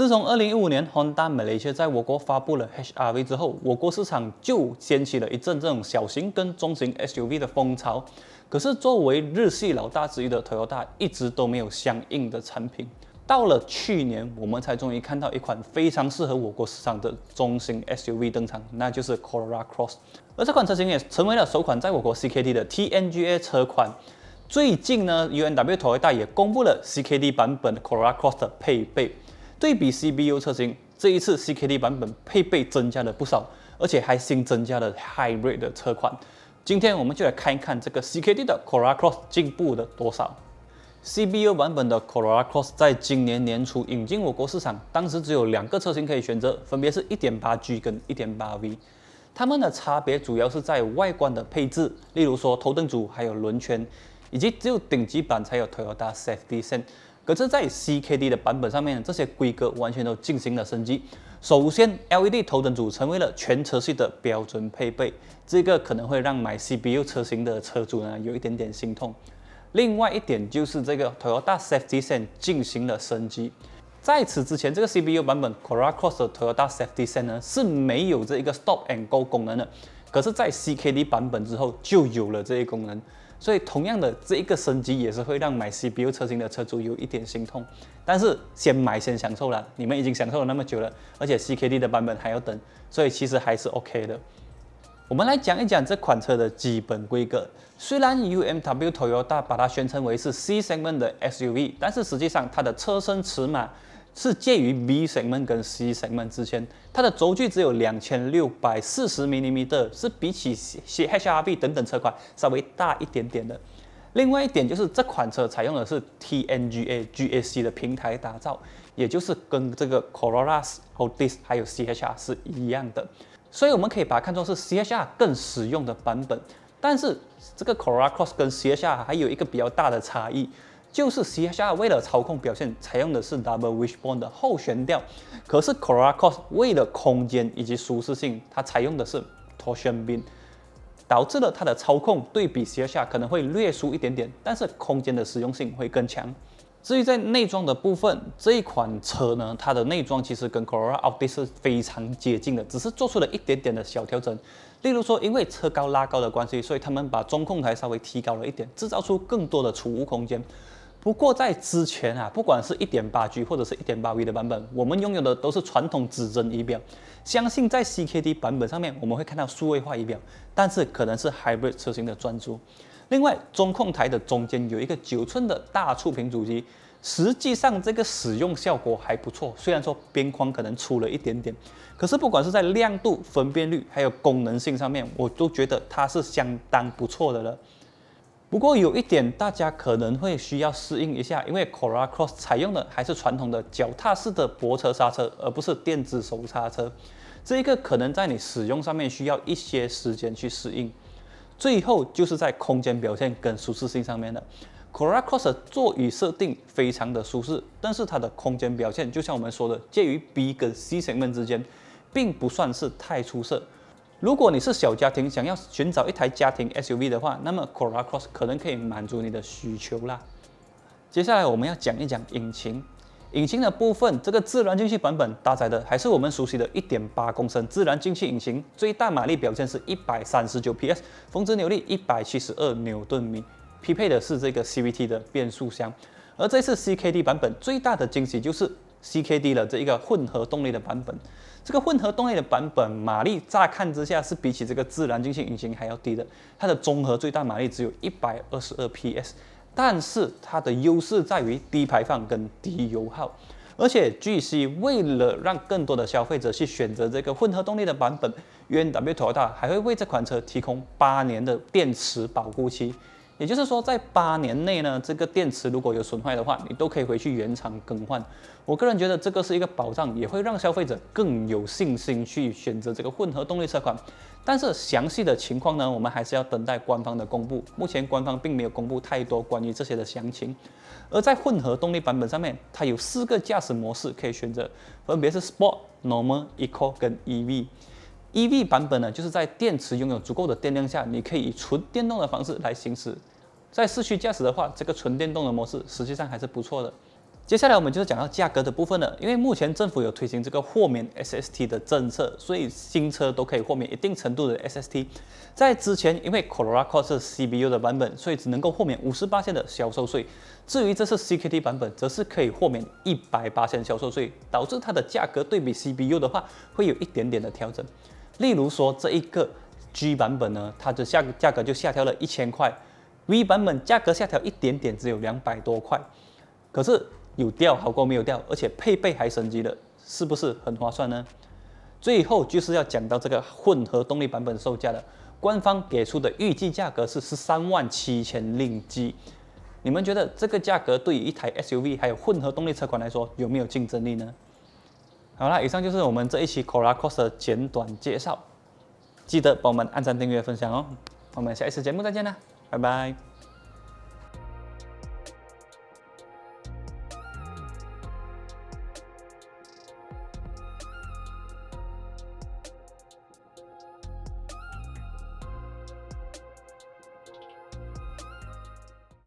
自从二零一五年，Honda Malaysia 在我国发布了 HRV 之后，我国市场就掀起了一阵这种小型跟中型 SUV 的风潮。可是作为日系老大之一的 Toyota 一直都没有相应的产品。到了去年，我们才终于看到一款非常适合我国市场的中型 SUV 登场，那就是 Corolla Cross。而这款车型也成为了首款在我国 CKD 的 TNGA 车款。最近呢，UNW Toyota 也公布了 CKD 版本的 Corolla Cross 的配备。对比 CBU 车型，这一次 CKD 版本配备增加了不少，而且还新增加了 High Red 的车款。今天我们就来看一看这个 CKD 的 Corolla Cross 进步的多少。CBU 版本的 Corolla Cross 在今年年初引进我国市场，当时只有两个车型可以选择，分别是一点八 G 跟一点八 V，它们的差别主要是在外观的配置，例如说头灯组、还有轮圈，以及只有顶级版才有 Toyota Safety Sense。可是，在 CKD 的版本上面，这些规格完全都进行了升级。首先，LED 头灯组成为了全车系的标准配备，这个可能会让买 CBU 车型的车主呢有一点点心痛。另外一点就是这个 Toyota Safety Sense 进行了升级。在此之前，这个 CBU 版本 Corolla Cross 的 Toyota Safety Sense 呢是没有这一个 Stop and Go 功能的，可是在 CKD 版本之后就有了这一功能。所以，同样的这一个升级也是会让买 CPU 车型的车主有一点心痛，但是先买先享受了，你们已经享受了那么久了，而且 CKD 的版本还要等，所以其实还是 OK 的。我们来讲一讲这款车的基本规格，虽然 UMW Toyota 把它宣称为是 C segment 的 SUV，但是实际上它的车身尺码。是介于 B segment 跟 C segment 之间，它的轴距只有两千六百四十毫米是比起 C H R B 等等车款稍微大一点点的。另外一点就是这款车采用的是 T N G A G S C 的平台打造，也就是跟这个 Corolla c r i s s 还有 C H R 是一样的，所以我们可以把它看作是 C H R 更实用的版本。但是这个 Corolla Cross 跟 C H R 还有一个比较大的差异。就是 C-HR 为了操控表现，采用的是 Double Wishbone 的后悬吊，可是 Corolla Cross 为了空间以及舒适性，它采用的是 Torsion Beam，导致了它的操控对比 C-HR 可能会略输一点点，但是空间的实用性会更强。至于在内装的部分，这一款车呢，它的内装其实跟 Corolla a l t i 是非常接近的，只是做出了一点点的小调整。例如说，因为车高拉高的关系，所以他们把中控台稍微提高了一点，制造出更多的储物空间。不过在之前啊，不管是一点八 G 或者是一点八 V 的版本，我们拥有的都是传统指针仪表。相信在 CKD 版本上面，我们会看到数位化仪表，但是可能是 Hybrid 车型的专注。另外，中控台的中间有一个九寸的大触屏主机，实际上这个使用效果还不错。虽然说边框可能粗了一点点，可是不管是在亮度、分辨率还有功能性上面，我都觉得它是相当不错的了。不过有一点，大家可能会需要适应一下，因为 Cora Cross 采用的还是传统的脚踏式的泊车刹车，而不是电子手刹车。这一个可能在你使用上面需要一些时间去适应。最后就是在空间表现跟舒适性上面的，Cora Cross 的座椅设定非常的舒适，但是它的空间表现就像我们说的，介于 B 跟 C 型们之间，并不算是太出色。如果你是小家庭，想要寻找一台家庭 SUV 的话，那么 Corolla Cross 可能可以满足你的需求啦。接下来我们要讲一讲引擎。引擎的部分，这个自然进气版本搭载的还是我们熟悉的一点八升自然进气引擎，最大马力表现是一百三十九 PS，峰值扭力一百七十二牛顿米，匹配的是这个 CVT 的变速箱。而这次 CKD 版本最大的惊喜就是。C K D 的这一个混合动力的版本，这个混合动力的版本马力乍看之下是比起这个自然进气引擎还要低的，它的综合最大马力只有一百二十二 P S，但是它的优势在于低排放跟低油耗，而且据悉为了让更多的消费者去选择这个混合动力的版本，U N W Toyota 还会为这款车提供八年的电池保护期。也就是说，在八年内呢，这个电池如果有损坏的话，你都可以回去原厂更换。我个人觉得这个是一个保障，也会让消费者更有信心去选择这个混合动力车款。但是详细的情况呢，我们还是要等待官方的公布。目前官方并没有公布太多关于这些的详情。而在混合动力版本上面，它有四个驾驶模式可以选择，分别是 Sport、Normal、Eco 跟 EV。EV 版本呢，就是在电池拥有足够的电量下，你可以以纯电动的方式来行驶。在市区驾驶的话，这个纯电动的模式实际上还是不错的。接下来我们就是讲到价格的部分了，因为目前政府有推行这个豁免 SST 的政策，所以新车都可以豁免一定程度的 SST。在之前，因为 Corolla Cross CBU 的版本，所以只能够豁免五十八线的销售税。至于这次 CKT 版本，则是可以豁免一百八千销售税，导致它的价格对比 CBU 的话，会有一点点的调整。例如说这一个 G 版本呢，它的下价格就下调了一千块，V 版本价格下调一点点，只有两百多块。可是有掉好过没有掉，而且配备还升级了，是不是很划算呢？最后就是要讲到这个混合动力版本售价了，官方给出的预计价格是十三万七千零几。你们觉得这个价格对于一台 SUV 还有混合动力车款来说有没有竞争力呢？好啦，以上就是我们这一期《o r a cos》的简短介绍，记得帮我们按赞、订阅、分享哦。我们下一次节目再见啦，拜拜。